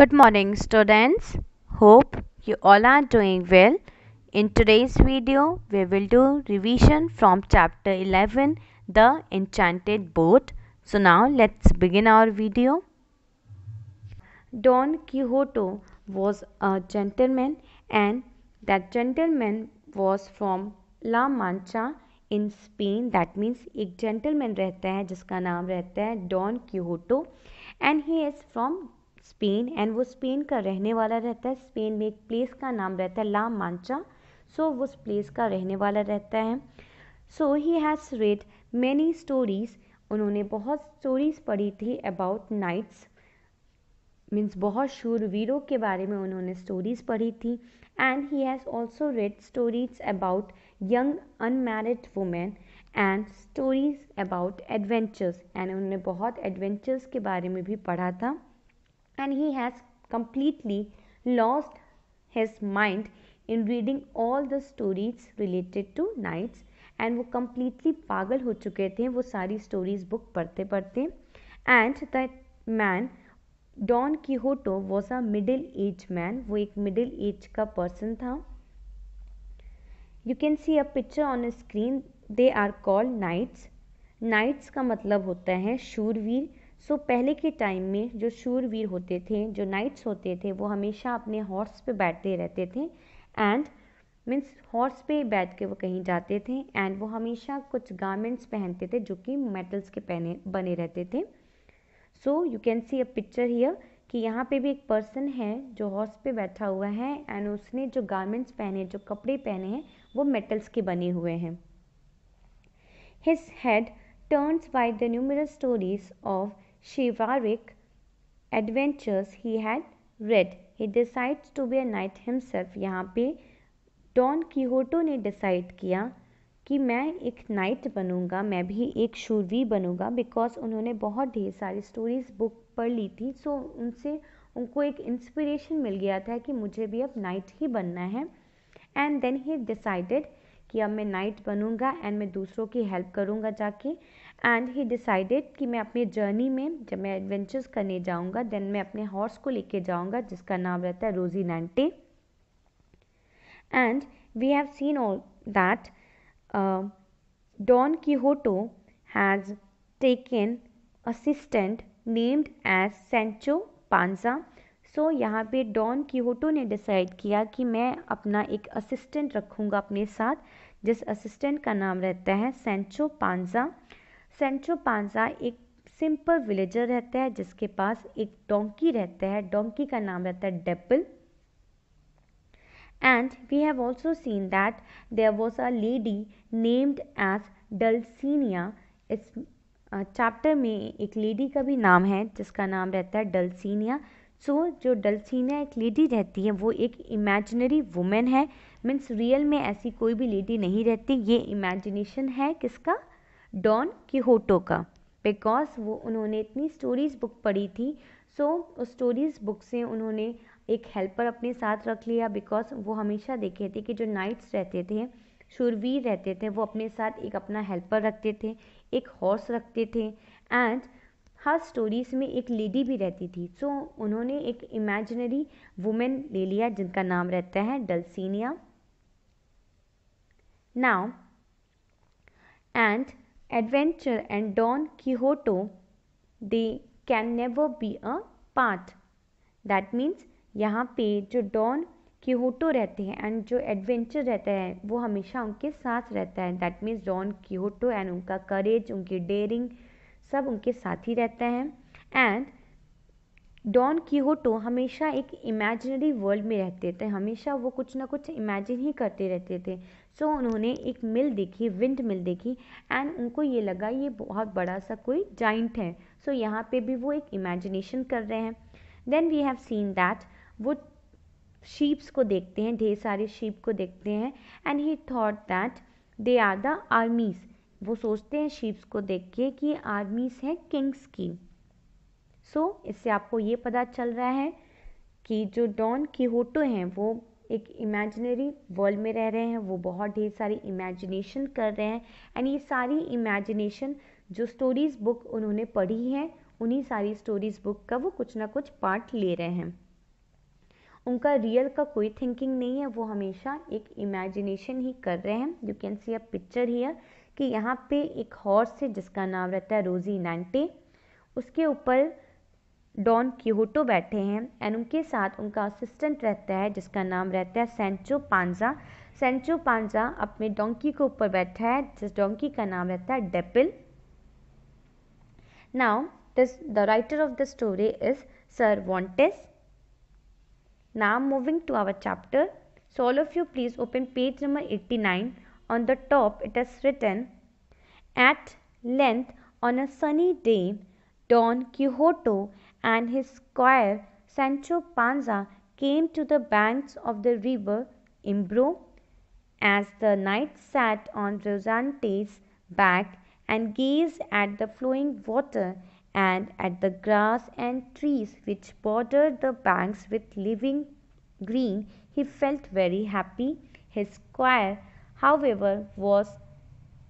Good morning students. Hope you all are doing well. In today's video, we will do revision from chapter 11, The Enchanted Boat. So now let's begin our video. Don Quixote was a gentleman and that gentleman was from La Mancha in Spain. That means a gentleman रहता है जिसका नाम Don Quixote, and he is from. Spain and वो Spain का रहने वाला रहता है स्पेन में एक प्लेस का नाम रहता है ला मांचा सो so, वो उस प्लेस का रहने वाला रहता है so he has read many stories उन्होंने बहुत स्टोरीज़ पढ़ी थी अबाउट नाइट्स मीन्स बहुत शूरवीरों के बारे में उन्होंने स्टोरीज़ पढ़ी थी and he has also read stories about young unmarried women and stories about adventures and उन्होंने बहुत एडवेंचर्स के बारे में भी पढ़ा था and he has completely lost his mind in reading all the stories related to knights and वो completely पागल हो चुके थे वो सारी स्टोरीज बुक पढ़ते पढ़ते and the man Don Quixote was a middle age man वो एक मिडिल एज का पर्सन था you can see a picture on screen they are called knights knights का मतलब होता है शूरवीर सो so, पहले के टाइम में जो शूरवीर होते थे जो नाइट्स होते थे वो हमेशा अपने हॉर्स पे बैठते रहते थे एंड मीन्स हॉर्स पे बैठ के वो कहीं जाते थे एंड वो हमेशा कुछ गारमेंट्स पहनते थे जो कि मेटल्स के पहने बने रहते थे so you can see a picture here कि यहाँ पे भी एक पर्सन है जो हॉर्स पे बैठा हुआ है एंड उसने जो गारमेंट्स पहने जो कपड़े पहने हैं वो मेटल्स के बने हुए हैं his head turns by the numerous stories of chivalric adventures he had read he decides to be a knight himself यहाँ पे डॉन कीहोटो ने डिसाइड किया कि मैं एक नाइट बनूंगा मैं भी एक शूरवीर बनूंगा बिकॉज उन्होंने बहुत ढेर सारी स्टोरीज बुक पढ़ ली थी सो उनसे उनको एक इंस्पिरेशन मिल गया था कि मुझे भी अब नाइट ही बनना है एंड देन ही डिसाइडेड कि अब मैं नाइट बनूंगा एंड मैं दूसरों की हेल्प करूंगा जाके एंड ही डिसाइडेड कि मैं अपनी जर्नी में जब मैं एडवेंचर्स करने जाऊँगा देन मैं अपने हॉर्स को लेके जाऊँगा जिसका नाम रहता है रोजी नैंटे and we have seen all that Don Quixote has taken assistant named as Sancho Panza so यहाँ पे डॉन कीहोटो ने डिसाइड किया कि मैं अपना एक असिस्टेंट रखूँगा अपने साथ जिस असिस्टेंट का नाम रहता है सेंचो पांजा सेंचो पांजा एक सिंपल विलेजर रहता है जिसके पास एक डोंकी रहता है डोंकी का नाम रहता है Dapple and we have also seen that there was a lady named as Dulcinea इस चैप्टर में एक लेडी का भी नाम है जिसका नाम रहता है डलसिनिया सो so, जो डलसिनिया एक लेडी रहती है वो एक इमेजिनरी वुमेन है मीन्स रियल में ऐसी कोई भी लेडी नहीं रहती ये इमेजिनेशन है किसका डॉन की होटो का बिकॉज वो उन्होंने इतनी स्टोरीज़ बुक पढ़ी थी सो so, उस स्टोरीज़ बुक से उन्होंने एक हेल्पर अपने साथ रख लिया बिकॉज वो हमेशा देखे थे कि जो नाइट्स रहते थे शुरवीर रहते थे वो अपने साथ एक अपना हेल्पर रखते थे एक हॉर्स रखते थे एंड हर स्टोरीज़ में एक लेडी भी रहती थी सो so, उन्होंने एक इमेजिनरी वुमेन ले लिया जिनका नाम रहता है Dulcinea now and adventure and Don Quixote, they can never be a part that means यहाँ पे जो डॉन क्यूटो रहते हैं एंड जो एडवेंचर रहता है वो हमेशा उनके साथ रहता है that means Don Quixote and उनका करेज उनकी डेयरिंग सब उनके साथ ही रहता है एंड डॉन कीहोटो हमेशा एक इमेजिनरी वर्ल्ड में रहते थे हमेशा वो कुछ ना कुछ इमेजिन ही करते रहते थे सो so, उन्होंने एक मिल देखी विंड मिल देखी एंड उनको ये लगा ये बहुत बड़ा सा कोई जाइंट है सो so, यहाँ पे भी वो एक इमेजिनेशन कर रहे हैं then we have seen that वो शीप्स को देखते हैं ढेर सारे शीप को देखते हैं and he thought that they are the armies वो सोचते हैं शीप्स को देख के कि ये आर्मीज़ हैं किंग्स की सो so, इससे आपको ये पता चल रहा है कि जो डॉन की होटो हैं वो एक इमेजिनरी वर्ल्ड में रह रहे हैं वो बहुत ढेर सारी इमेजिनेशन कर रहे हैं एंड ये सारी इमेजिनेशन जो स्टोरीज़ बुक उन्होंने पढ़ी हैं उन्हीं सारी स्टोरीज़ बुक का वो कुछ ना कुछ पार्ट ले रहे हैं उनका रियल का कोई थिंकिंग नहीं है वो हमेशा एक इमेजिनेशन ही कर रहे हैं you can see a picture here कि यहाँ पे एक हॉर्स है जिसका नाम रहता है रोजी नैंटे उसके ऊपर डॉन क्यूहटो बैठे हैं एंड उनके साथ उनका असिस्टेंट रहता है जिसका नाम रहता है सेंचो पांजा सेंचो पांजा अपने डोंकी के ऊपर बैठा है जिस डोंकी का नाम रहता है Dapple now this the writer of the story is Cervantes now moving to our chapter so all of you please open page number nine on the top it as return at length on a sunny day Don quixote and his squire Sancho Panza came to the banks of the river Imbro, as the knight sat on Rosante's back and gazed at the flowing water and at the grass and trees which bordered the banks with living green, he felt very happy. His squire, however, was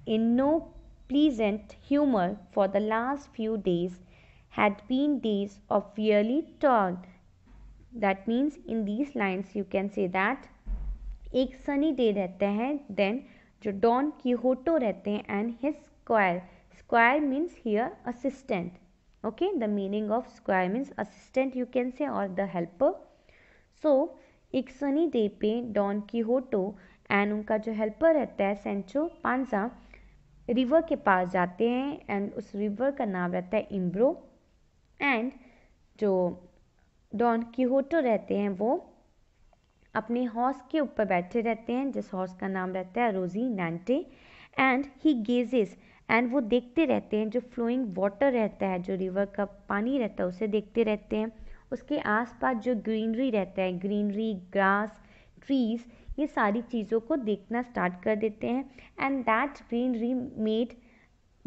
in no pleasant humor for the last few days had been days of really toil. That means in these lines you can say that एक sunny day रहते हैं then जो don Quixote रहते हैं and his squire squire means here assistant okay the meaning of squire means assistant you can say or the helper so एक sunny day पे don की होटो and उनका जो हेल्पर रहता है सेंचो पांजा रिवर के पास जाते हैं एंड उस रिवर का नाम रहता है इम्ब्रो एंड जो डॉन कीहोटो रहते हैं वो अपने हॉर्स के ऊपर बैठे रहते हैं जिस हॉर्स का नाम रहता है रोजी नैंटे एंड ही गेजेस एंड वो देखते रहते हैं जो फ्लोइंग वाटर रहता है जो रिवर का पानी रहता है उसे देखते रहते हैं उसके आसपास जो ग्रीनरी रहता है ग्रीनरी ग्रास ट्रीज ये सारी चीज़ों को देखना स्टार्ट कर देते हैं and that greenery made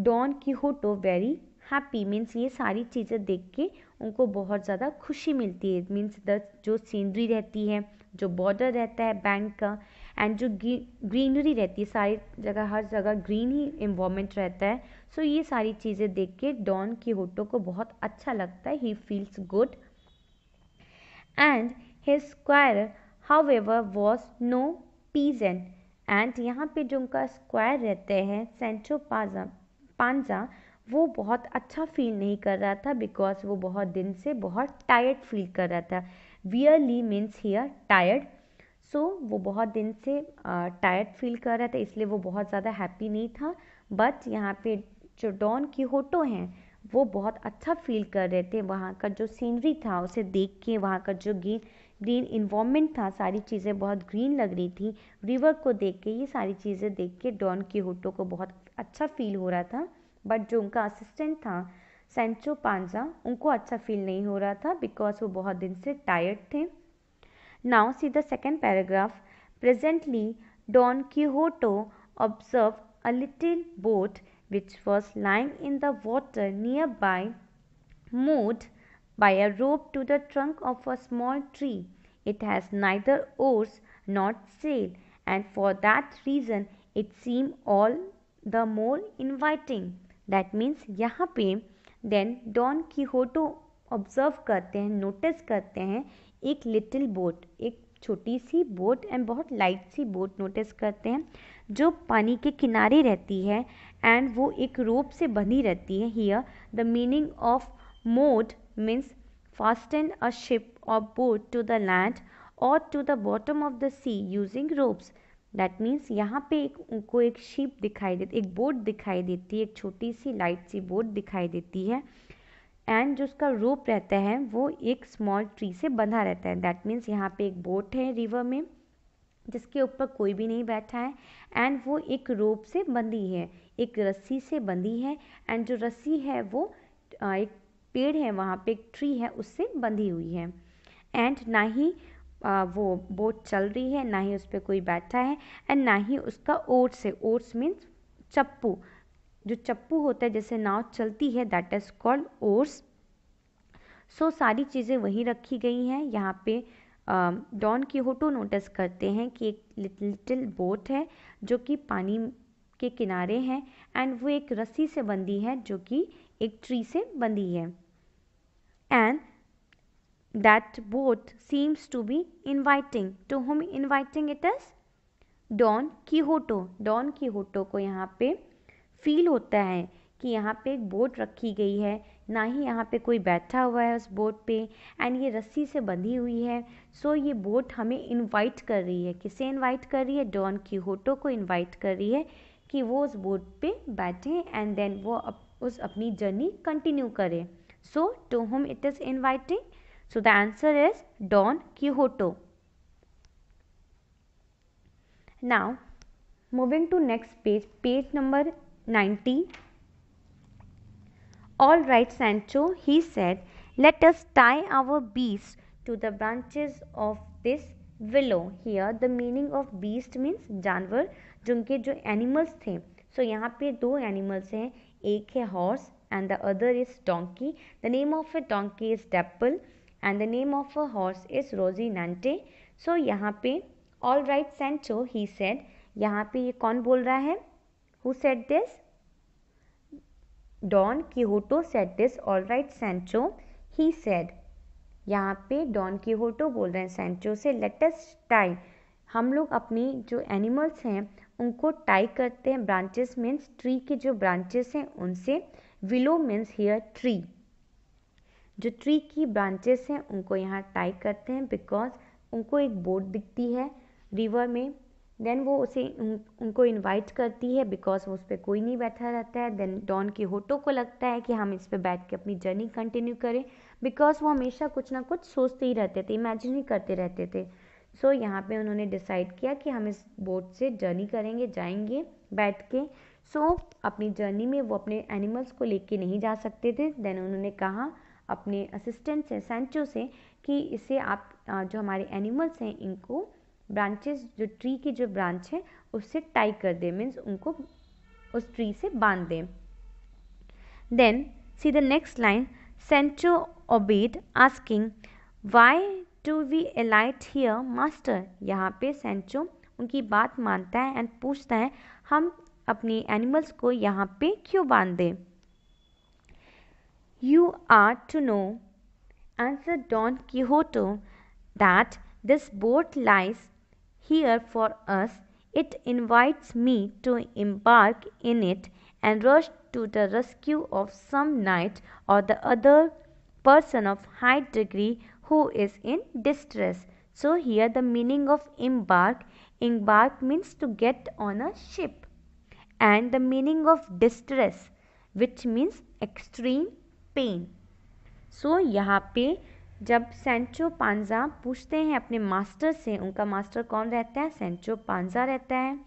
Don Quixote very happy हाँ, मीन्स ये सारी चीज़ें देख के उनको बहुत ज़्यादा खुशी मिलती है मीन्स द जो सीनरी रहती है जो बॉर्डर रहता है बैंक का एंड जो ग्रीनरी रहती है सारी जगह हर जगह ग्रीन ही इन्वॉर्मेंट रहता है सो so, ये सारी चीज़ें देख के डॉन की होटो को बहुत अच्छा लगता है he feels good and his squire however was no peasant and यहाँ पे जो उनका स्क्वायर रहते हैं सेंचो पाजा पांजा वो बहुत अच्छा फील नहीं कर रहा था बिकॉज वो बहुत दिन से बहुत टायर्ड फील कर रहा था wearily means here tired so वो बहुत दिन से टायर्ड uh, फील कर रहा था इसलिए वो बहुत ज़्यादा हैप्पी नहीं था बट यहाँ पे जो डॉन की होटो हैं वो बहुत अच्छा फील कर रहे थे वहाँ का जो सीनरी था उसे देख के वहाँ का जो ग्रीन ग्रीन इन्वामेंट था सारी चीज़ें बहुत ग्रीन लग रही थी रिवर को देख के ये सारी चीज़ें देख के डॉन की होटो को बहुत अच्छा फील हो रहा था बट जो उनका असिस्टेंट था सेंचो पांजा उनको अच्छा फील नहीं हो रहा था बिकॉज वो बहुत दिन से टायर्ड थे now see the second paragraph presently Don Quixote observe a little boat which was lying in the water nearby moored by a rope to the trunk of a small tree it has neither oars not sail and for that reason it seem all the more inviting that means यहाँ पे then Don Quixote observe करते हैं notice करते हैं एक little boat एक छोटी सी बोट एंड बहुत लाइट सी बोट नोटिस करते हैं जो पानी के किनारे रहती है एंड वो एक रोप से बंधी रहती है here the meaning of moored means fast and a ship of boat to the land और to the bottom of the sea using ropes that means यहाँ पे एक उनको एक शिप दिखाई देती एक बोट दिखाई देती है एक छोटी सी लाइट सी बोट दिखाई देती है एंड जो उसका रोप रहता है वो एक स्मॉल ट्री से बंधा रहता है दैट मीन्स यहाँ पे एक बोट है रिवर में जिसके ऊपर कोई भी नहीं बैठा है एंड वो एक रोप से बंधी है एक रस्सी से बंधी है एंड जो रस्सी है वो एक पेड़ है वहाँ पे एक ट्री है उससे बंधी हुई है एंड ना ही आ, वो बोट चल रही है ना ही उस पर कोई बैठा है एंड ना ही उसका ओट्स है ओट्स मीन्स चप्पू जो चप्पू होता है जैसे नाव चलती है that is called oars so सारी चीज़ें वहीं रखी गई हैं यहाँ पे डॉन की होटो नोटिस करते हैं कि एक लिटिल बोट है जो कि पानी के किनारे हैं एंड वो एक रस्सी से बंधी है जो कि एक ट्री से बंधी है and that both seems to be inviting to whom inviting it is Don Quixote Don Quixote को यहाँ पे फील होता है कि यहाँ पे एक बोट रखी गई है ना ही यहाँ पे कोई बैठा हुआ है उस बोट पे एंड ये रस्सी से बंधी हुई है सो ये बोट हमें इनवाइट कर रही है किसे इनवाइट कर रही है डॉन कीहोटो को इनवाइट कर रही है कि वो उस बोट पे बैठे एंड देन वो अप, उस अपनी जर्नी कंटिन्यू करें so to whom it is inviting So the answer is Don Quixote. Now moving to next page, page number 90. All right, Sancho, he said, let us tie our beast to the branches of this willow. Here the meaning of beast means जानवर जिनके जो animals थे so, यहाँ पे दो animals हैं एक है horse and the other is donkey. The name of a donkey is Dapple and the name of a horse is Rosinante so यहाँ पे all right Sancho he said यहाँ पे ये कौन बोल रहा है who said this Don Quixote said this all right Sancho he said यहाँ पे डॉन कीहोटो बोल रहे हैं सेंचो से लेटेस्ट टाई हम लोग अपनी जो एनिमल्स हैं उनको टाई करते हैं ब्रांचेस मीन्स ट्री के जो ब्रांचेस हैं उनसे विलो मीन्स हेयर ट्री जो ट्री की ब्रांचेस हैं उनको यहाँ टाई करते हैं बिकॉज उनको एक बोट दिखती है रिवर में देन वो उसे उन, उनको इनवाइट करती है बिकॉज उस पर कोई नहीं बैठा रहता है देन डॉन की होटो को लगता है कि हम इस पर बैठ के अपनी जर्नी कंटिन्यू करें बिकॉज वो हमेशा कुछ ना कुछ सोचते ही रहते थे इमेजिन ही करते रहते थे सो so, यहाँ पे उन्होंने डिसाइड किया कि हम इस बोट से जर्नी करेंगे जाएंगे बैठ के सो so, अपनी जर्नी में वो अपने एनिमल्स को लेके नहीं जा सकते थे देन उन्होंने कहा अपने असिस्टेंट से सेंचो से कि इसे आप जो हमारे एनिमल्स हैं इनको ब्रांचेस जो ट्री की जो ब्रांच है उससे टाई कर दें मीन्स उनको उस ट्री से बांध दें then see the next line Sancho obeyed asking why to we alight here master यहाँ पे सेंचो उनकी बात मानता है एंड पूछता है हम अपने एनिमल्स को यहाँ पे क्यों बांध दें "You are to know," answered Don Quixote, "that this boat lies here for us; it invites me to embark in it and rush to the rescue of some knight or the other person of high degree who is in distress; so here the meaning of embark Embark means to get on a ship; and the meaning of distress, which means extreme pain so यहाँ पे जब Sancho Panja पूछते हैं अपने master से उनका master कौन रहता है सेंचो पांजा रहता है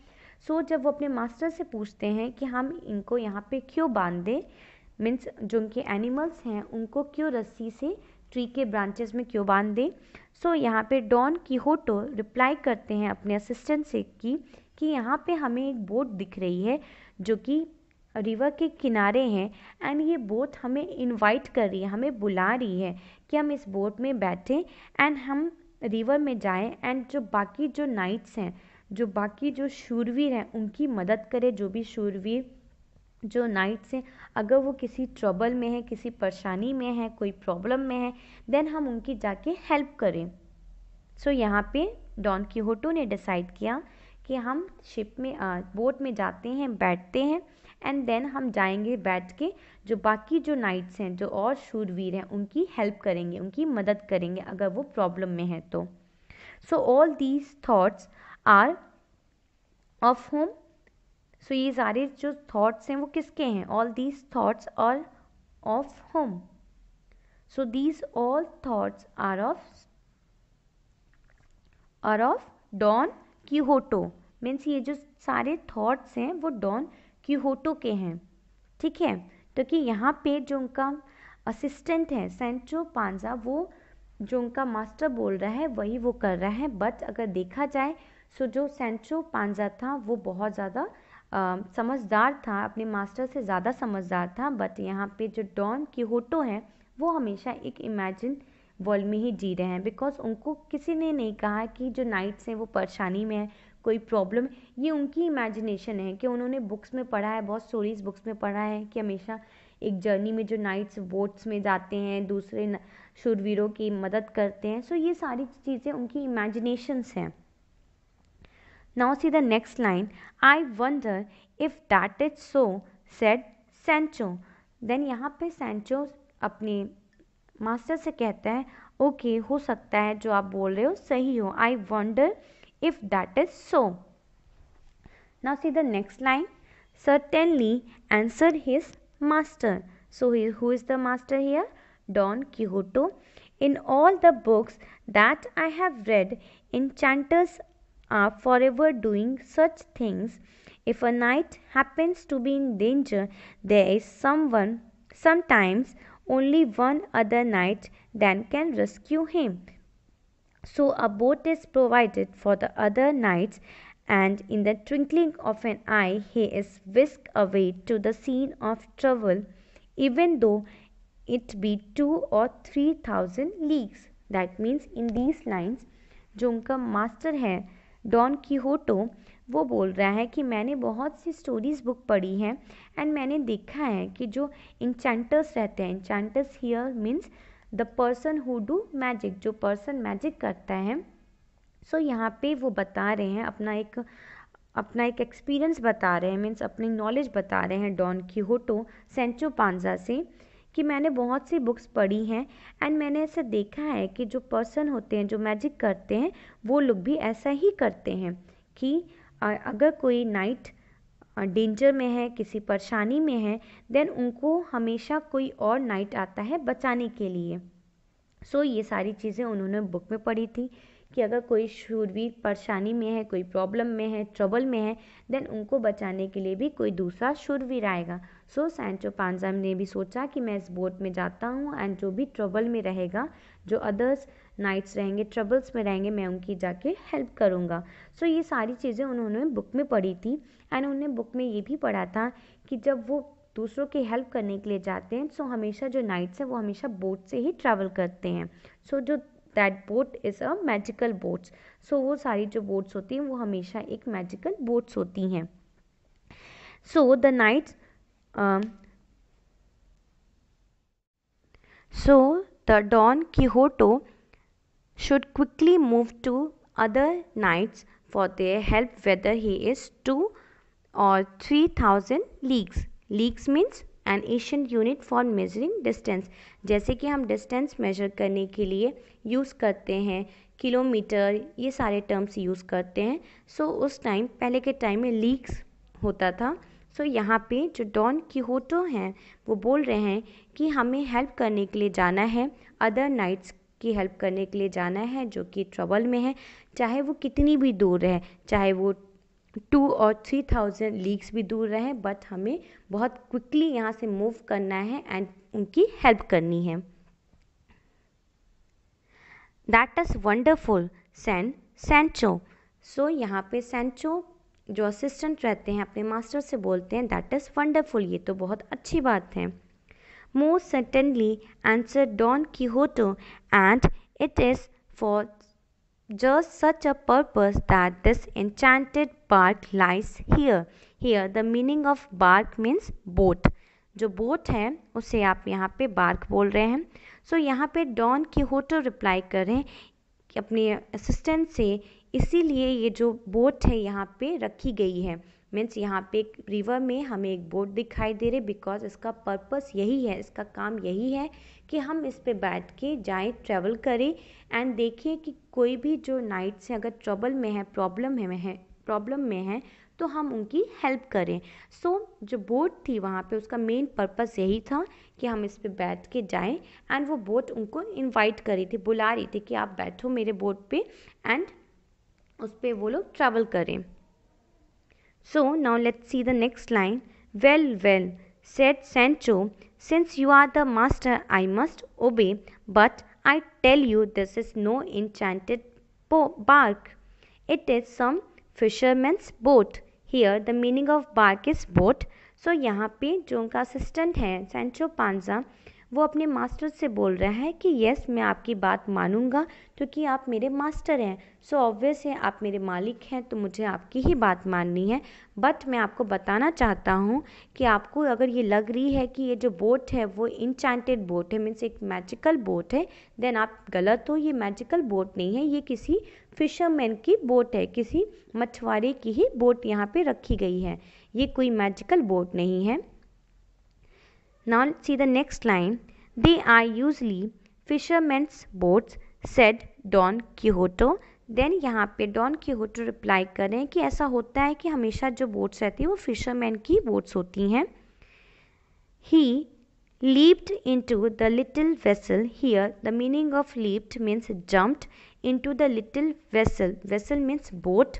सो so, जब वो अपने मास्टर से पूछते हैं कि हम इनको यहाँ पे क्यों बांध दें मीन्स जो उनके एनिमल्स हैं उनको क्यों रस्सी से ट्री के ब्रांचेस में क्यों बांध दें सो so, यहाँ पे डॉन की होटो रिप्लाई करते हैं अपने असिस्टेंट से कि कि यहाँ पे हमें एक बोट दिख रही है जो कि रिवर के किनारे हैं एंड ये बोट हमें इनवाइट कर रही है हमें बुला रही है कि हम इस बोट में बैठें एंड हम रिवर में जाएं एंड जो बाकी जो नाइट्स हैं जो बाकी जो शूरवीर हैं उनकी मदद करें जो भी शूरवीर जो नाइट्स हैं अगर वो किसी ट्रबल में है किसी परेशानी में है कोई प्रॉब्लम में है देन हम उनकी जाके हेल्प करें सो so, यहाँ पे डॉन की होटो ने डिसाइड किया कि हम शिप में आ, बोट में जाते हैं बैठते हैं एंड देन हम जाएंगे बैठ के जो बाकी जो नाइट्स हैं जो और शूरवीर हैं उनकी हेल्प करेंगे उनकी मदद करेंगे अगर वो प्रॉब्लम में है तो so all these thoughts are of whom so ये सारे जो थाट्स हैं वो किसके हैं all these thoughts are of whom so these all thoughts are of are of Don Quixote means ये जो सारे थाट्स हैं वो डॉन क्यूहोटो के हैं ठीक है तो कि यहाँ पे जो उनका असिस्टेंट है सेंचो पांजा वो जो उनका मास्टर बोल रहा है वही वो कर रहा है बट अगर देखा जाए सो जो सेंचो पांजा था वो बहुत ज़्यादा समझदार था अपने मास्टर से ज़्यादा समझदार था बट यहाँ पे जो डॉन की होटो है वो हमेशा एक इमेजिन वर्ल्ड में ही जी रहे हैं बिकॉज उनको किसी ने नहीं कहा कि जो नाइट्स हैं वो परेशानी में है कोई प्रॉब्लम ये उनकी इमेजिनेशन है कि उन्होंने बुक्स में पढ़ा है बहुत स्टोरीज बुक्स में पढ़ा है कि हमेशा एक जर्नी में जो नाइट्स वोट्स में जाते हैं दूसरे शुरवीरों की मदद करते हैं सो ये सारी चीज़ें उनकी इमेजिनेशंस हैं now see the next line I wonder if that is so said Sancho then यहाँ पे सेंचो अपने मास्टर से कहता है ओके okay, हो सकता है जो आप बोल रहे हो सही हो I wonder if that is so. Now see the next line. Certainly answered his master. So he, who is the master here? Don Quixote. In all the books that I have read, enchanters are forever doing such things. If a knight happens to be in danger, there is someone, sometimes only one other knight than can rescue him. So a boat is provided for the other knight and in the twinkling of an eye he is whisked away to the scene of trouble, even though it be two or three thousand leagues. That means in these lines जो उनका master है don कीहोटो वो बोल रहा है कि मैंने बहुत सी स्टोरीज़ बुक पढ़ी हैं एंड मैंने देखा है कि जो इंचांटर्स रहते हैं enchanters here means the person who do magic जो पर्सन मैजिक करता है सो so, यहाँ पे वो बता रहे हैं अपना एक अपना एक एक्सपीरियंस बता रहे हैं मीन्स अपनी नॉलेज बता रहे हैं डॉन की होटो सेंचो पांजा से कि मैंने बहुत सी बुक्स पढ़ी हैं एंड मैंने ऐसा देखा है कि जो पर्सन होते हैं जो मैजिक करते हैं वो लोग भी ऐसा ही करते हैं कि अगर कोई नाइट डेंजर में है किसी परेशानी में है देन उनको हमेशा कोई और नाइट आता है बचाने के लिए सो so, ये सारी चीज़ें उन्होंने बुक में पढ़ी थी कि अगर कोई शूरवीर परेशानी में है कोई प्रॉब्लम में है ट्रबल में है देन उनको बचाने के लिए भी कोई दूसरा शूरवीर आएगा सो so, सैंचो पांजाम ने भी सोचा कि मैं इस बोट में जाता हूँ एंड जो भी ट्रबल में रहेगा जो अदर्स नाइट्स रहेंगे ट्रबल्स में रहेंगे मैं उनकी जाके हेल्प करूँगा सो so, ये सारी चीज़ें उन्होंने बुक में पढ़ी थी एंड उन्होंने बुक में ये भी पढ़ा था कि जब वो दूसरों की हेल्प करने के लिए जाते हैं सो तो so हमेशा जो नाइट्स हैं वो हमेशा बोट से ही ट्रैवल करते हैं सो so, जो that boat is a magical boats so वो सारी जो बोट्स होती हैं वो हमेशा एक मैजिकल बोट्स होती हैं so the knights so the Don Quixote should quickly move to other knights for their help whether he is 2 or 3000 leagues leagues means an Asian unit for measuring distance जैसे कि हम distance measure करने के लिए use करते हैं kilometre ये सारे टर्म्स यूज़ करते हैं सो so, उस टाइम पहले के टाइम में लीक्स होता था सो so, यहाँ पे जो डॉन की होटो हैं वो बोल रहे हैं कि हमें हेल्प करने के लिए जाना है अदर नाइट्स की हेल्प करने के लिए जाना है जो कि ट्रबल में है चाहे वो कितनी भी दूर रहे चाहे वो टू और थ्री थाउजेंड लीग्स भी दूर रहे बट हमें बहुत क्विकली यहाँ से मूव करना है एंड उनकी हेल्प करनी है that is wonderful said Sancho so यहाँ पे सेंचो जो असिस्टेंट रहते हैं अपने मास्टर से बोलते हैं दैट इज़ वंडरफुल ये तो बहुत अच्छी बात है most certainly answered Don Quixote, and it is for just such a purpose that this enchanted bark lies here. Here the meaning of bark means boat. जो बोट है उसे आप यहाँ पे बार्क बोल रहे हैं सो so, यहाँ पे डॉन की होटो रिप्लाई कर रहे हैं कि अपने असिस्टेंट से इसीलिए ये जो बोट है यहाँ पे रखी गई है मीन्स यहाँ पे एक रिवर में हमें एक बोट दिखाई दे रही है बिकॉज इसका पर्पस यही है इसका काम यही है कि हम इस पे बैठ के जाएँ ट्रेवल करें एंड देखें कि कोई भी जो नाइट से अगर ट्रबल में है प्रॉब्लम में है प्रॉब्लम में है तो हम उनकी हेल्प करें सो so, जो बोट थी वहाँ पे उसका मेन पर्पस यही था कि हम इस पर बैठ के जाएँ एंड वो बोट उनको इन्वाइट करी थी बुला रही थी कि आप बैठो मेरे बोट पर एंड उस पर वो लोग ट्रैवल करें So now let's see the next line. Well, well, said Sancho, since you are the master, I must obey, but I tell you this is no enchanted bark. It is some fisherman's boat. Here, the meaning of bark is boat. So यहाँ पे जो उनका assistant है Sancho Panza. वो अपने master से बोल रहा है कि यस मैं आपकी बात मानूंगा क्योंकि आप मेरे मास्टर हैं सो ऑब्वियस है आप मेरे मालिक हैं तो मुझे आपकी ही बात माननी है बट मैं आपको बताना चाहता हूँ कि आपको अगर ये लग रही है कि ये जो बोट है वो इंचांटेड बोट है मीन्स एक मैजिकल बोट है देन आप गलत हो ये मैजिकल बोट नहीं है ये किसी फिशरमैन की बोट है किसी मछुआरे की ही बोट यहाँ पे रखी गई है ये कोई मैजिकल बोट नहीं है Now see the next line. They are usually fishermen's boats, said Don Quixote then यहाँ पे डॉन क्यूहोटो रिप्लाई करें कि ऐसा होता है कि हमेशा जो बोट्स रहती है वो फिशरमैन की बोट्स होती हैं he leaped to the little vessel here the meaning of leaped means jumped to the little vessel vessel means boat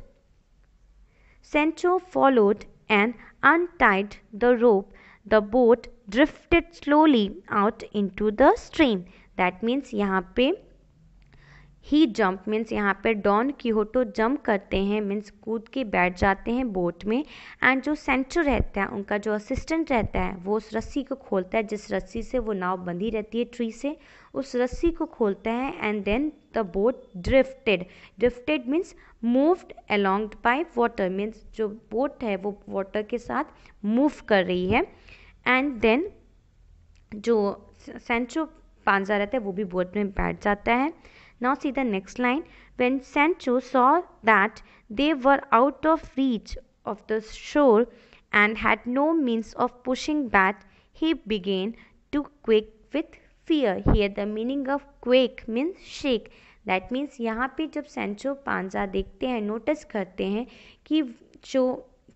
Sancho followed and untied the rope the boat drifted slowly out into the stream that means यहाँ पे ही jump means यहाँ पे don कीहोटो jump करते हैं means कूद के बैठ जाते हैं बोट में एंड जो सेंटर रहता है उनका जो असिस्टेंट रहता है वो उस रस्सी को खोलता है जिस रस्सी से वो नाव बंधी रहती है ट्री से उस रस्सी को खोलता है and then the boat drifted drifted means moved along by water means जो बोट है वो वाटर के साथ मूव कर रही है एंड देन जो सेंचो पांजा रहता है वो भी बोट में बैठ जाता है now see the next line when Sancho saw that they were out of reach of the shore and had no means of pushing back he began to quake with fear here the meaning of quake means shake that means यहाँ पे जब Sancho Panja देखते हैं notice करते हैं कि जो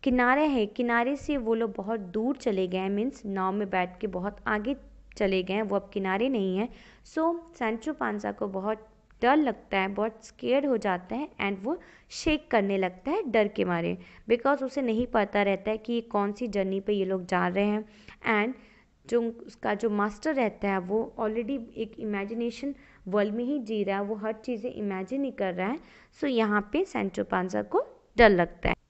किनारे है किनारे से वो लोग बहुत दूर चले गए मीन्स नाव में बैठ के बहुत आगे चले गए वो अब किनारे नहीं हैं सो सैंचो पांसा को बहुत डर लगता है बहुत स्केयर हो जाता है एंड वो शेक करने लगता है डर के मारे बिकॉज उसे नहीं पता रहता है कि कौन सी जर्नी पे ये लोग जा रहे हैं एंड जो उसका जो मास्टर रहता है वो ऑलरेडी एक इमेजिनेशन वर्ल्ड में ही जी रहा है वो हर चीज़ें इमेजिन ही कर रहा है सो so, यहाँ पे सेंचो पांजा को डर लगता है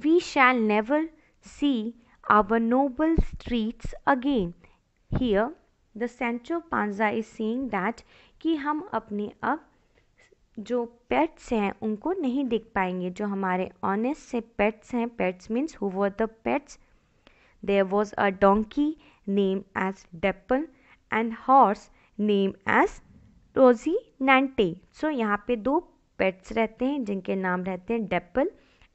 We shall never see our noble streets again. Here the Sancho Panza is saying that कि हम अपने अब जो पेट्स हैं उनको नहीं देख पाएंगे जो हमारे ऑनेस्ट से पेट्स हैं pets means who were the pets there was a donkey name as Dapple and horse name as Rosinante सो यहाँ पे दो पेट्स रहते हैं जिनके नाम रहते हैं डेपल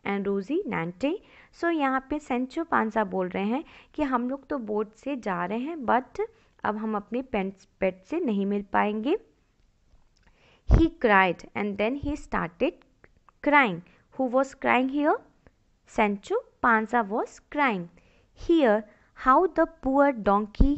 एंड रोज़ी नैंटे सो यहाँ पे सेंचो पांसा बोल रहे हैं कि हम लोग तो बोट से जा रहे हैं बट अब हम अपने पेंट्स पेट से नहीं मिल पाएंगे he cried and then he started crying who was crying here Sancho Panza was crying here how the poor donkey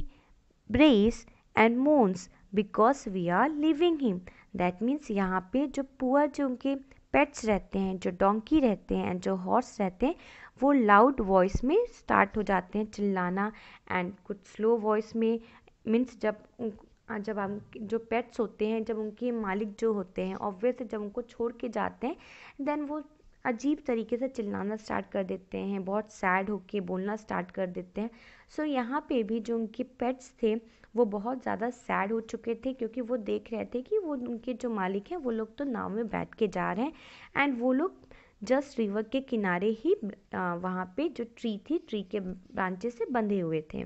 brays and moans because we are leaving him that means यहाँ पे जो poor जो उनके pets रहते हैं जो donkey रहते हैं जो हॉर्स रहते हैं वो लाउड वॉइस में स्टार्ट हो जाते हैं चिल्लाना एंड कुछ स्लो वॉइस में मीन्स जब हाँ, जब हम जो पेट्स होते हैं जब उनके मालिक जो होते हैं ऑब्वियसली जब उनको छोड़ के जाते हैं देन वो अजीब तरीके से चिल्लाना स्टार्ट कर देते हैं बहुत सैड होके बोलना स्टार्ट कर देते हैं सो so, यहाँ पे भी जो उनके पेट्स थे वो बहुत ज़्यादा सैड हो चुके थे क्योंकि वो देख रहे थे कि वो उनके जो मालिक हैं वो लोग तो नाव में बैठ के जा रहे हैं एंड वो लोग जस्ट रिवर के किनारे ही वहाँ पे जो ट्री थी ट्री के ब्रांचेस से बंधे हुए थे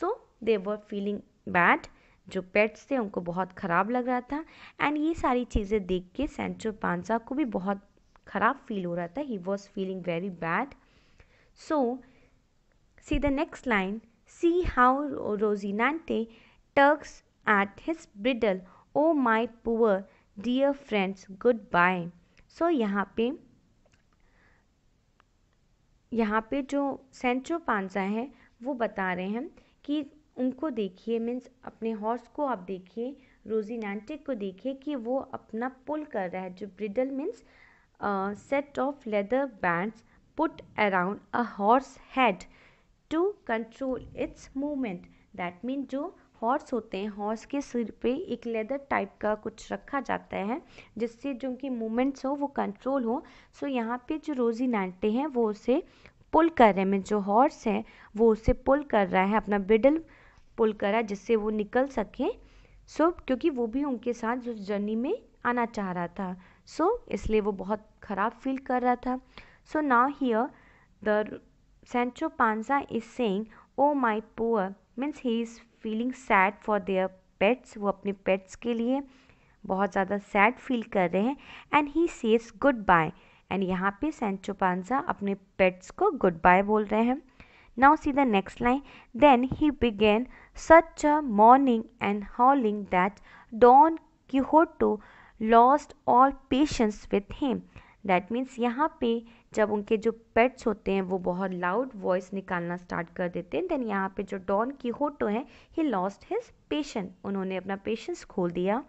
so they were feeling bad जो पेट्स थे उनको बहुत ख़राब लग रहा था एंड ये सारी चीज़ें देख के सेंचो पांसा को भी बहुत ख़राब फील हो रहा था he was feeling very bad so see the next line see how Rosinante tugs at his bridle oh my poor dear friends goodbye so यहाँ पे यहाँ पे जो सेंचो पांजा है वो बता रहे हैं कि उनको देखिए मीन्स अपने हॉर्स को आप देखिए रोजी नैंटिक को देखिए कि वो अपना पुल कर रहा है जो bridle means a set of leather bands put around a horse head to control its movement that mean जो हॉर्स होते हैं हॉर्स के सिर पे एक लेदर टाइप का कुछ रखा जाता है जिससे जो उनकी मूवमेंट्स हो वो कंट्रोल हो सो so, यहाँ पे जो रोजी नाटे हैं वो उसे पुल कर रहे हैं जो हॉर्स है वो उसे पुल कर रहा है अपना बिडल पुल कर रहा है जिससे वो निकल सके सो so, क्योंकि वो भी उनके साथ जो जर्नी में आना चाह रहा था सो so, इसलिए वो बहुत ख़राब फील कर रहा था so now here the Sancho Panza is saying oh my poor means he is feeling sad for their pets वो अपने पेट्स के लिए बहुत ज़्यादा सैड फील कर रहे हैं and he says goodbye and यहाँ पे सेंचो पांजा अपने पेट्स को गुड बाय बोल रहे हैं now see the next line then he began such a mourning and howling that Don Quixote lost all patience with him that means यहाँ पे जब उनके जो पेट्स होते हैं वो बहुत लाउड वॉइस निकालना स्टार्ट कर देते हैं देन यहाँ पे जो डॉन की होटो है ही लॉस्ट हिज पेशेंस उन्होंने अपना पेशेंस खोल दिया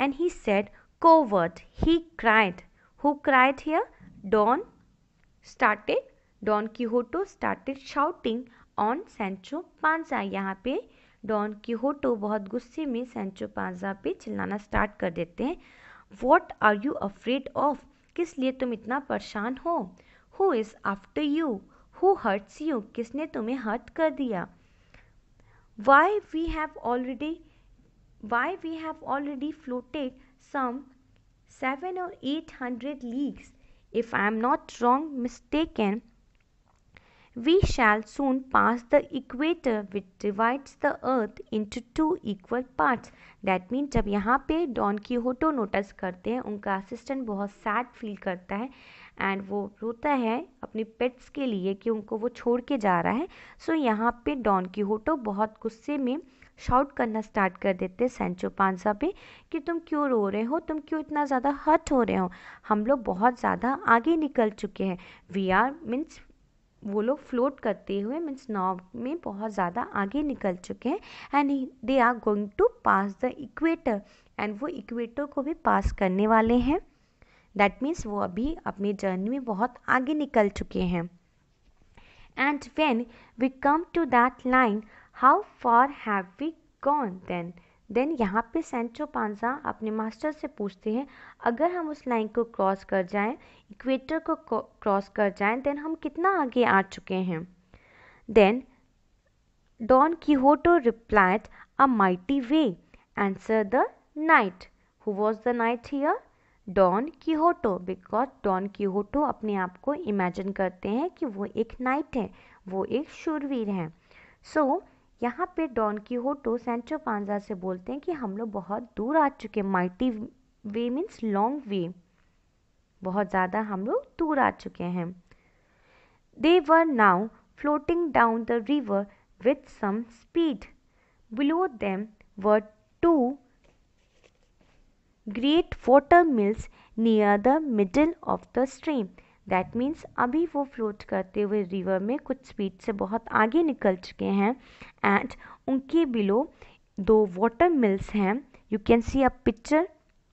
and he said coward he cried who cried here Don started Don Quixote started shouting on Sancho Panza यहाँ पे डॉन किहोटो बहुत गुस्से में सेंचो पांजा पे चिल्लाना स्टार्ट कर देते हैं what are you afraid of किस लिए तुम इतना परेशान हो who is after you who hurts you किसने तुम्हें हर्ट कर दिया why we have already why we have already floated some seven or eight hundred leagues if I am not wrong mistake an We shall soon pass the equator which divides the earth into two equal parts. That mean जब यहाँ पे don की होटो notice करते हैं उनका assistant बहुत sad feel करता है एंड वो रोता है अपने पेट्स के लिए कि उनको वो छोड़ के जा रहा है सो so, यहाँ पे डॉन की होटो बहुत गुस्से में शाउट करना स्टार्ट कर देते हैं सेंचो पांसा पे कि तुम क्यों रो रहे हो तुम क्यों इतना ज़्यादा हट हो रहे हो हम लोग बहुत ज़्यादा आगे निकल चुके हैं वी आर मीन्स वो लोग फ्लोट करते हुए मीन्स नाव में बहुत ज़्यादा आगे निकल चुके हैं and they are going to pass the equator एंड वो इक्वेटर को भी पास करने वाले हैं दैट मीन्स वो अभी अपनी जर्नी में बहुत आगे निकल चुके हैं and when we come to that line how far have we gone then then यहाँ पे सेंचो पांजा अपने मास्टर से पूछते हैं अगर हम उस लाइन को क्रॉस कर जाएं इक्वेटर को क्रॉस कर जाएं देन हम कितना आगे आ चुके हैं then Don Quixote replied a mighty way answer the knight who was the knight here Don Quixote because don की होटो अपने आप को इमेजिन करते हैं कि वो एक नाइट है वो एक शूरवीर है सो so, यहाँ पे डॉन की होटो सेंचो पांजा से बोलते हैं कि हम लोग बहुत दूर आ चुके mighty way means long way बहुत ज़्यादा हम लोग दूर आ चुके हैं they were now floating down the river with some speed below them were two great water mills near the middle of the stream that means अभी वो फ्लोट करते हुए रिवर में कुछ स्पीड से बहुत आगे निकल चुके हैं एंड उनके बिलो दो वाटर मिल्स हैं you can see a picture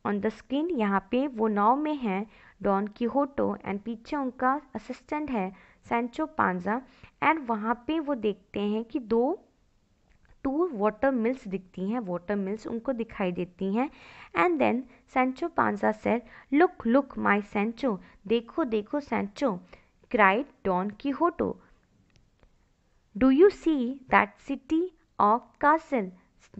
on the screen यहाँ पे वो नाव में हैं डॉन की होटो एंड पीछे उनका असिस्टेंट है सेंचो पांजा एंड वहाँ पे वो देखते हैं कि दो टू वाटर मिल्स दिखती हैं वाटर मिल्स उनको दिखाई देती हैं and then Sancho Panza said, Look, look, my Sancho! Dekho, dekho, Sancho! cried Don Quixote. Do you see that city or castle?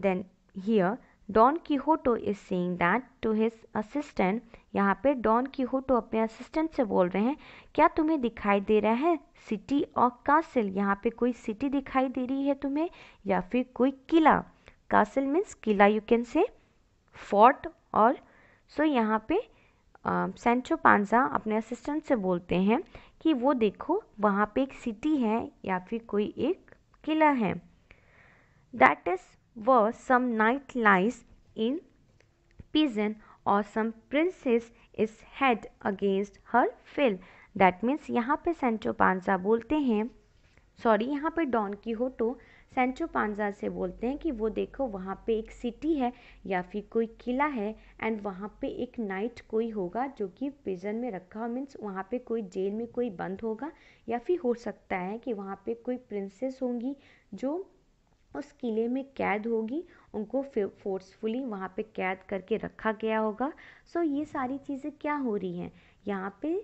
Then here Don Quixote is saying that to his assistant यहाँ पे don की कीहोटो अपने assistant से बोल रहे हैं क्या तुम्हें दिखाई दे रहा है सिटी और कासिल यहाँ पे कोई सिटी दिखाई दे रही है तुम्हें या फिर कोई किला कासिल मीन्स किला you can say fort or so so, यहाँ पे सेंचो पांजा अपने असिस्टेंट से बोलते हैं कि वो देखो वहाँ पे एक सिटी है या फिर कोई एक किला है that is where some knight lies in prison or some princess is held against her will that means यहाँ पे सेंचो पांजा बोलते हैं सॉरी यहाँ पे डॉन की होटो सेंचो पांजा से बोलते हैं कि वो देखो वहाँ पे एक सिटी है या फिर कोई किला है एंड वहाँ पे एक नाइट कोई होगा जो कि प्रिजन में रखा हो मीन्स वहाँ पे कोई जेल में कोई बंद होगा या फिर हो सकता है कि वहाँ पे कोई प्रिंसेस होंगी जो उस किले में कैद होगी उनको फोर्सफुली वहाँ पे कैद करके रखा गया होगा सो ये सारी चीज़ें क्या हो रही हैं यहाँ पे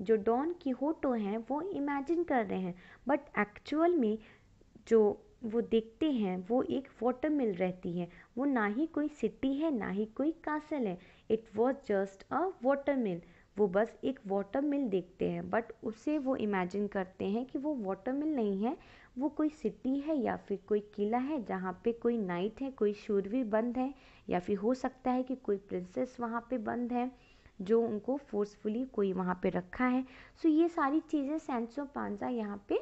जो डॉन की होटो हैं वो इमेजिन कर रहे हैं बट एक्चुअल में जो वो देखते हैं वो एक वाटर मिल रहती है वो ना ही कोई सिटी है ना ही कोई कासल है it was just a water mill वो बस एक वाटर मिल देखते हैं बट उसे वो इमेजिन करते हैं कि वो वाटर मिल नहीं है वो कोई सिटी है या फिर कोई किला है जहाँ पे कोई नाइट है कोई शूरवीर बंद है या फिर हो सकता है कि कोई प्रिंसेस वहाँ पे बंद है जो उनको फोर्सफुली कोई वहाँ पे रखा है सो ये सारी चीज़ें सेंसो पांजा यहाँ पे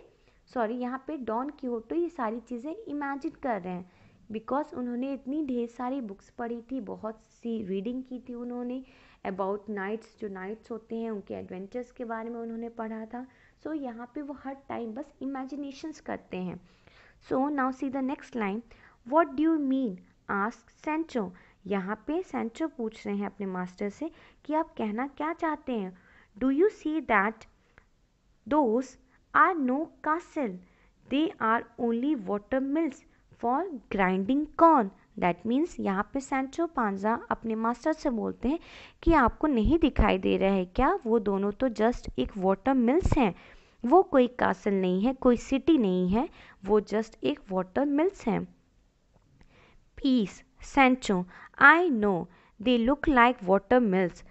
सॉरी यहाँ पे डॉन की तो ये सारी चीज़ें इमेजिन कर रहे हैं बिकॉज उन्होंने इतनी ढेर सारी बुक्स पढ़ी थी बहुत सी रीडिंग की थी उन्होंने अबाउट नाइट्स जो नाइट्स होते हैं उनके एडवेंचर्स के बारे में उन्होंने पढ़ा था सो so, यहाँ पे वो हर टाइम बस इमेजिनेशंस करते हैं so now see the next line what do you mean ask Sancho यहाँ पे सेंचो पूछ रहे हैं अपने मास्टर से कि आप कहना क्या चाहते हैं डू यू सी दैट दोस्त are no castle they are only water mills for grinding corn that means यहाँ पे सेंचो पांजा अपने मास्टर से बोलते हैं कि आपको नहीं दिखाई दे रहा है क्या वो दोनों तो जस्ट एक वाटर मिल्स हैं वो कोई कासल नहीं है कोई सिटी नहीं है वो जस्ट एक वाटर मिल्स हैं peace Sancho I know they look like water mills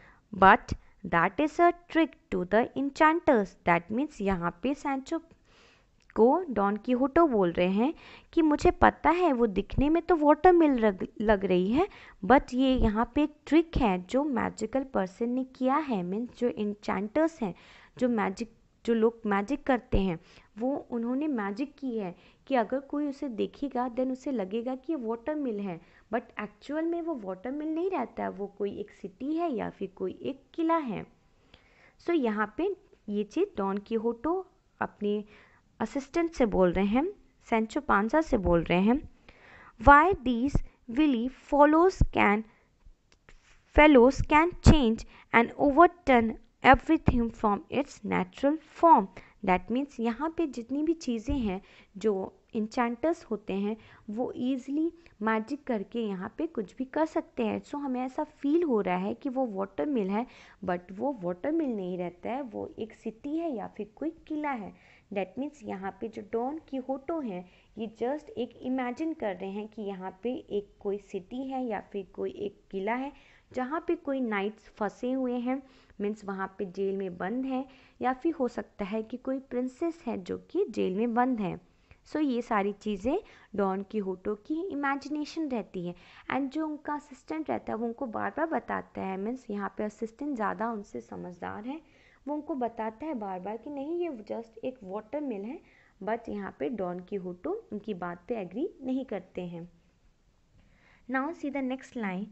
but that is a trick to the enchanters that means यहाँ पे सैंचो को डॉन की होटो बोल रहे हैं कि मुझे पता है वो दिखने में तो वाटर मिल लग रही है बट ये यहाँ पे एक ट्रिक है जो मैजिकल पर्सन ने किया है मीन्स जो इंचांटर्स हैं जो मैजिक जो लोग मैजिक करते हैं वो उन्होंने मैजिक की है कि अगर कोई उसे देखेगा देन उसे लगेगा कि ये वाटर मिल है बट एक्चुअल में वो वाटर मिल नहीं रहता है वो कोई एक सिटी है या फिर कोई एक किला है सो so, यहाँ पे ये चीज़ डॉन की होटो अपने असिस्टेंट से बोल रहे हैं सेंचो पांजा से बोल रहे हैं why this wily fellows can change and over and everything from its natural form that means यहाँ पे जितनी भी चीज़ें हैं जो इंचांटर्स होते हैं वो ईज़िली मैजिक करके यहाँ पे कुछ भी कर सकते हैं सो so, हमें ऐसा फील हो रहा है कि वो वाटर मिल है बट वो वाटर मिल नहीं रहता है वो एक सिटी है या फिर कोई किला है डैट मीन्स यहाँ पे जो डॉन की होटो हैं ये जस्ट एक इमेजिन कर रहे हैं कि यहाँ पे एक कोई सिटी है या फिर कोई एक किला है जहाँ पे कोई नाइट्स फंसे हुए हैं मीन्स वहाँ पे जेल में बंद हैं या फिर हो सकता है कि कोई प्रिंसेस है जो कि जेल में बंद है सो so, ये सारी चीज़ें डॉन की होटो की इमेजिनेशन रहती है एंड जो उनका असिस्टेंट रहता है वो उनको बार बार बताता है मीन्स यहाँ पे असिस्टेंट ज़्यादा उनसे समझदार है वो उनको बताता है बार बार कि नहीं ये जस्ट एक वाटर मिल है बट यहाँ पे डॉन की होटो उनकी बात पे एग्री नहीं करते हैं now see the next line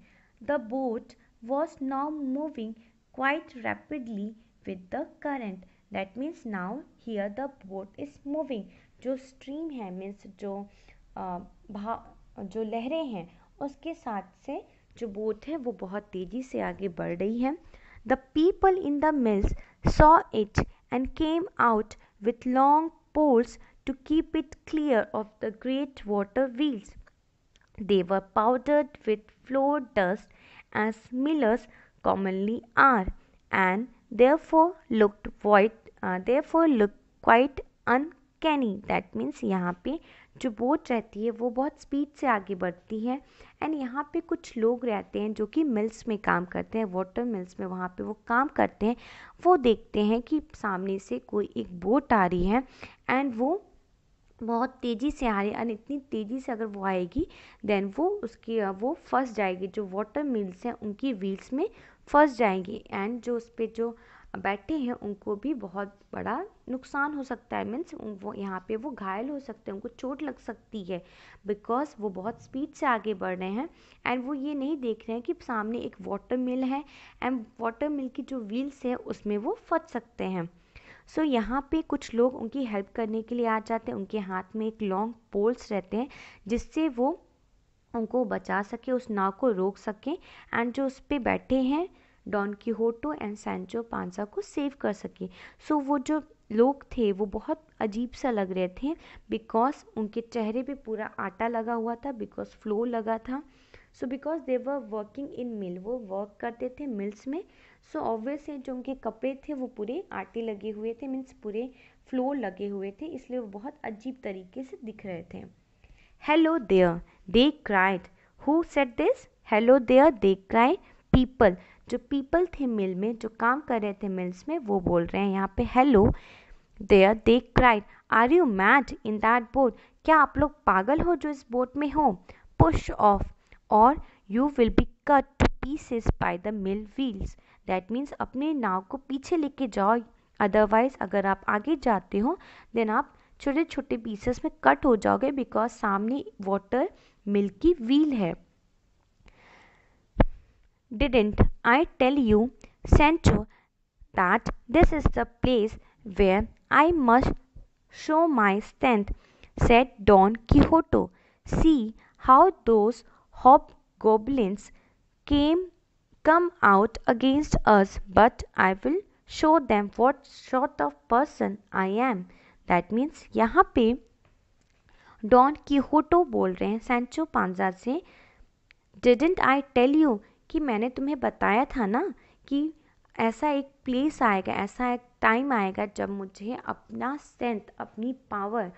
the boat was now moving quite rapidly with the current that means now here the boat is moving जो stream है means जो भा uh, जो लहरें हैं उसके साथ से जो boat है वो बहुत तेज़ी से आगे बढ़ रही The people in the mills saw it and came out with long poles to keep it clear of the great water wheels. They were powdered with flour dust as millers commonly are, and therefore looked void uh, therefore look quite uncanny that means यहाँ पे जो boat रहती है वो बहुत speed से आगे बढ़ती है एंड यहाँ पे कुछ लोग रहते हैं जो कि मिल्स में काम करते हैं वाटर मिल्स में वहाँ पे वो काम करते हैं वो देखते हैं कि सामने से कोई एक बोट आ रही है एंड वो बहुत तेज़ी से आ रही है इतनी तेज़ी से अगर वो आएगी देन वो उसकी वो फंस जाएगी जो वाटर मिल्स हैं उनकी व्हील्स में फंस जाएंगी एंड जो उस पर जो बैठे हैं उनको भी बहुत बड़ा नुकसान हो सकता है मीन्स वो यहाँ पे वो घायल हो सकते हैं उनको चोट लग सकती है बिकॉज वो बहुत स्पीड से आगे बढ़ रहे हैं एंड वो ये नहीं देख रहे हैं कि सामने एक वाटर मिल है एंड वाटर मिल की जो व्हील्स है उसमें वो फंस सकते हैं सो यहाँ पे कुछ लोग उनकी हेल्प करने के लिए आ जाते हैं उनके हाथ में एक लॉन्ग पोल्स रहते हैं जिससे वो उनको बचा सके उस नाव को रोक सकें एंड जो उस पर बैठे हैं डॉन की होटो एंड सेंचो पांसा को सेव कर सके सो so, वो जो लोग थे वो बहुत अजीब सा लग रहे थे बिकॉज उनके चेहरे पे पूरा आटा लगा हुआ था बिकॉज फ्लो लगा था so because they were working in मिल वो वर्क करते थे मिल्स में सो ऑब्वियस है जो उनके कपड़े थे वो पूरे आटे लगे हुए थे मीन्स पूरे फ्लोर लगे हुए थे इसलिए वो बहुत अजीब तरीके से दिख रहे थे hello there they cried who said this hello there they cry people जो पीपल थे मिल में जो काम कर रहे थे मिल्स में वो बोल रहे हैं यहाँ पे hello there they cried are you mad in that boat क्या आप लोग पागल हो जो इस बोट में हो पुश ऑफ और you will be cut pieces by the mill wheels that means अपने नाव को पीछे लेके जाओ अदरवाइज अगर आप आगे जाते हो देन आप छोटे छोटे पीसेस में कट हो जाओगे बिकॉज सामने वाटर मिल की व्हील है didn't I tell you Sancho that this is the place where I must show my strength said Don Quixote see how those hobgoblins came come out against us, but I will show them what sort of person I am. that means यहाँ पे don की होटो बोल रहे हैं Sancho Panja से didn't I tell you कि मैंने तुम्हें बताया था ना कि ऐसा एक प्लेस आएगा ऐसा एक टाइम आएगा जब मुझे अपना स्ट्रेंथ अपनी पावर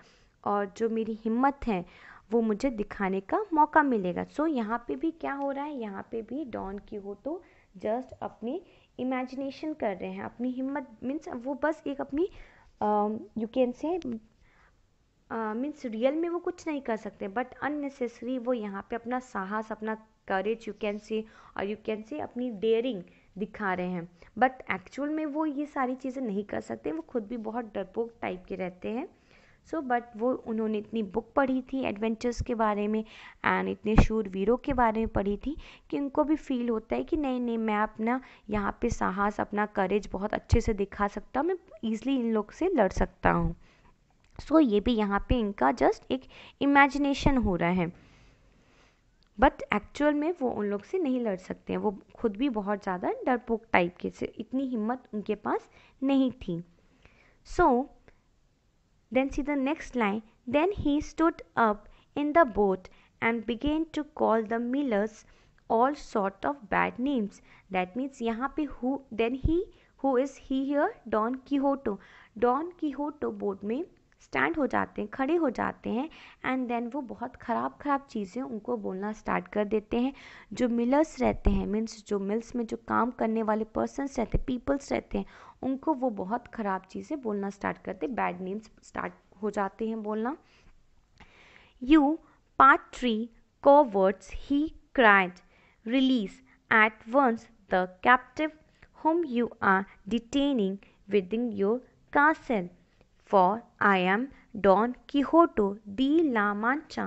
और जो मेरी हिम्मत है वो मुझे दिखाने का मौका मिलेगा सो so, यहाँ पे भी क्या हो रहा है यहाँ पे भी डॉन की हो तो जस्ट अपनी इमेजिनेशन कर रहे हैं अपनी हिम्मत मीन्स वो बस एक अपनी you can say means real में वो कुछ नहीं कर सकते बट अननेसेसरी वो यहाँ पे अपना साहस अपना करेज यू कैन से और यू कैन से अपनी डेयरिंग दिखा रहे हैं बट एक्चुअल में वो ये सारी चीज़ें नहीं कर सकते वो खुद भी बहुत डरपोक टाइप के रहते हैं सो so, बट वो उन्होंने इतनी बुक पढ़ी थी एडवेंचर्स के बारे में एंड इतने वीरों के बारे में पढ़ी थी कि उनको भी फील होता है कि नहीं नहीं मैं अपना यहाँ पे साहस अपना करेज बहुत अच्छे से दिखा सकता हूँ मैं इजली इन लोग से लड़ सकता हूँ सो so, ये भी यहाँ पे इनका जस्ट एक इमेजिनेशन हो रहा है बट एक्चुअल में वो उन लोग से नहीं लड़ सकते हैं वो खुद भी बहुत ज़्यादा डरपोक टाइप के से इतनी हिम्मत उनके पास नहीं थी so so, Then see the next line. Then he stood up in the boat and began to call the millers all sort of bad names. That means यहाँ पे who then he who is he here Don Quixote. Don Quixote boat में stand हो जाते हैं खड़े हो जाते हैं एंड देन वो बहुत ख़राब ख़राब चीज़ें उनको बोलना स्टार्ट कर देते हैं जो मिलर्स रहते हैं मीन्स जो मिल्स में जो काम करने वाले पर्सनस रहते हैं पीपल्स रहते हैं उनको वो बहुत ख़राब चीज़ें बोलना स्टार्ट करते बैड नेम्स स्टार्ट हो जाते हैं बोलना you part three he cried release at once the captive whom you are detaining within your castle for I am Don Quixote de la Mancha,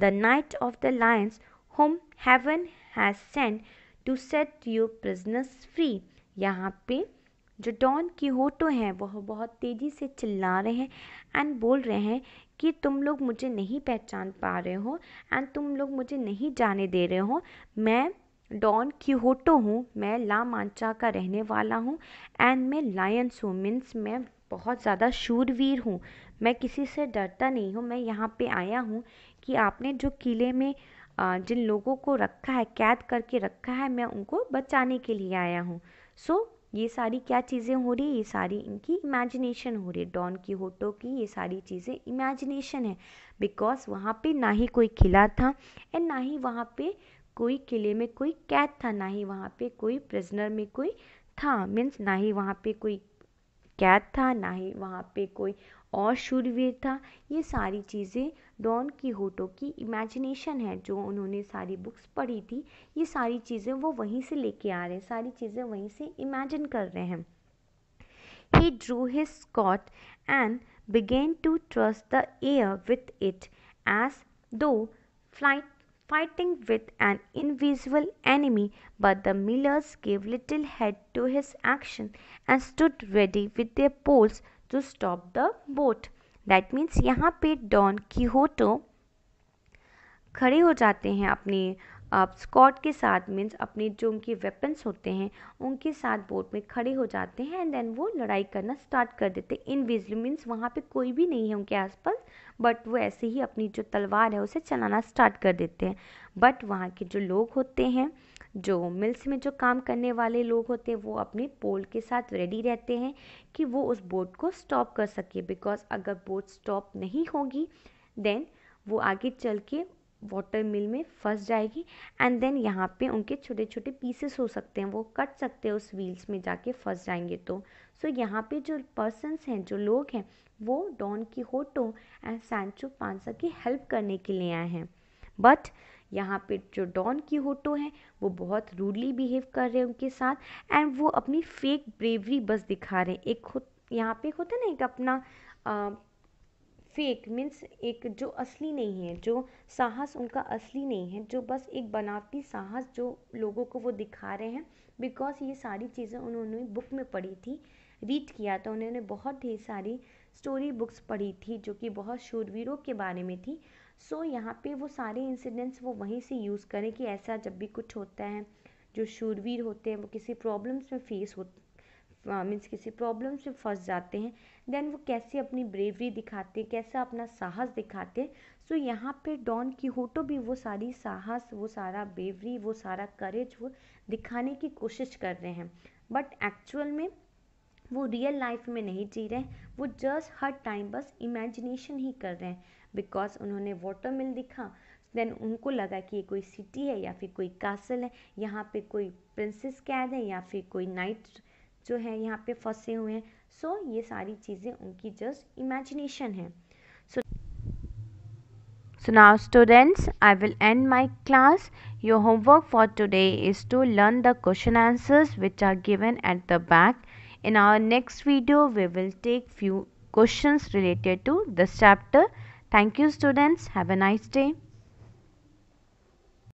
the Knight of the Lions, whom heaven has sent to set you prisoners free यहाँ पे जो don की होटो हैं वह बहुत तेज़ी से चिल्ला रहे हैं एंड बोल रहे हैं कि तुम लोग मुझे नहीं पहचान पा रहे हो एंड तुम लोग मुझे नहीं जाने दे रहे हो मैं डॉन होटो हूँ मैं ला मांचा का रहने वाला हूँ एंड मैं लायंस हूँ मीन्स मैं बहुत ज़्यादा शूरवीर हूँ मैं किसी से डरता नहीं हूँ मैं यहाँ पे आया हूँ कि आपने जो किले में जिन लोगों को रखा है कैद करके रखा है मैं उनको बचाने के लिए आया हूँ सो ये सारी क्या चीज़ें हो रही ये सारी इनकी इमेजिनेशन हो रही है डॉन की होटो की ये सारी चीज़ें इमेजिनेशन है बिकॉज वहाँ पे ना ही कोई किला था एंड ना ही वहाँ पे कोई किले में कोई कैद था ना ही वहाँ पे कोई प्रिजनर में कोई था मीन्स ना ही वहाँ पे कोई कैद था ना ही वहाँ पे कोई और शूरवीर था ये सारी चीज़ें डॉन की होटो की इमेजिनेशन है जो उन्होंने सारी बुक्स पढ़ी थी ये सारी चीज़ें वो वहीं से लेके आ रहे हैं सारी चीज़ें वहीं से इमेजिन कर रहे हैं he drew his sword and began to thrust the air with it as though flight fighting with an invisible enemy, but the millers gave little heed to his action and stood ready with their poles to stop the boat. That means यहाँ पे don कीहोटो खड़े हो जाते हैं अपने आप Scott के साथ मीन्स अपने जो उनके वेपन्स होते हैं उनके साथ बोट में खड़े हो जाते हैं एंड देन वो लड़ाई करना स्टार्ट कर देते हैं इनविजली मीन्स वहाँ पे कोई भी नहीं है उनके आसपास बट वो ऐसे ही अपनी जो तलवार है उसे चलाना स्टार्ट कर देते हैं बट वहाँ के जो लोग होते हैं जो मिल्स में जो काम करने वाले लोग होते हैं वो अपने पोल के साथ रेडी रहते हैं कि वो उस बोट को स्टॉप कर सके बिकॉज अगर बोट स्टॉप नहीं होगी देन वो आगे चल के वाटर मिल में फंस जाएगी एंड देन यहाँ पे उनके छोटे छोटे पीसेस हो सकते हैं वो कट सकते हैं उस व्हील्स में जाके फंस जाएंगे तो सो so, यहाँ पे जो पर्सनस हैं जो लोग हैं वो डॉन की होटो एंड सैंचो पांसा की हेल्प करने के लिए आए हैं बट यहाँ पे जो डॉन की होटो हैं वो बहुत रूडली बिहेव कर रहे हैं उनके साथ एंड वो अपनी फेक ब्रेवरी बस दिखा रहे हैं एक यहाँ पे होता है ना एक अपना आ, फेक मीन्स एक जो असली नहीं है जो साहस उनका असली नहीं है जो बस एक बनावटी साहस जो लोगों को वो दिखा रहे हैं बिकॉज़ ये सारी चीज़ें उन्होंने बुक में पढ़ी थी रीड किया था तो उन्होंने बहुत ढेर सारी स्टोरी बुक्स पढ़ी थी जो कि बहुत शूरवीरों के बारे में थी सो so, यहाँ पे वो सारे इंसिडेंट्स वो वहीं से यूज़ करें कि ऐसा जब भी कुछ होता है जो शूरवीर होते हैं वो किसी प्रॉब्लम्स में फेस हो मीन्स किसी प्रॉब्लम्स में फंस जाते हैं देन वो कैसे अपनी ब्रेवरी दिखाते हैं कैसा अपना साहस दिखाते हैं सो यहाँ पे डॉन की होटो भी वो सारी साहस वो सारा ब्रेवरी वो सारा करेज वो दिखाने की कोशिश कर रहे हैं बट एक्चुअल में वो रियल लाइफ में नहीं जी रहे वो जस्ट हर टाइम बस इमेजिनेशन ही कर रहे हैं बिकॉज उन्होंने वाटर मिल दिखा देन उनको लगा कि ये कोई सिटी है या फिर कोई कासल है यहाँ पे कोई प्रिंसेस कैद है या फिर कोई नाइट जो है यहाँ पे फंसे हुए हैं सो so, ये सारी चीज़ें उनकी जस्ट इमेजिनेशन है so now students I will end my class your homework for today is to learn the question answers which are given at the back in our next video we will take few question related to this chapter thank you students have a nice day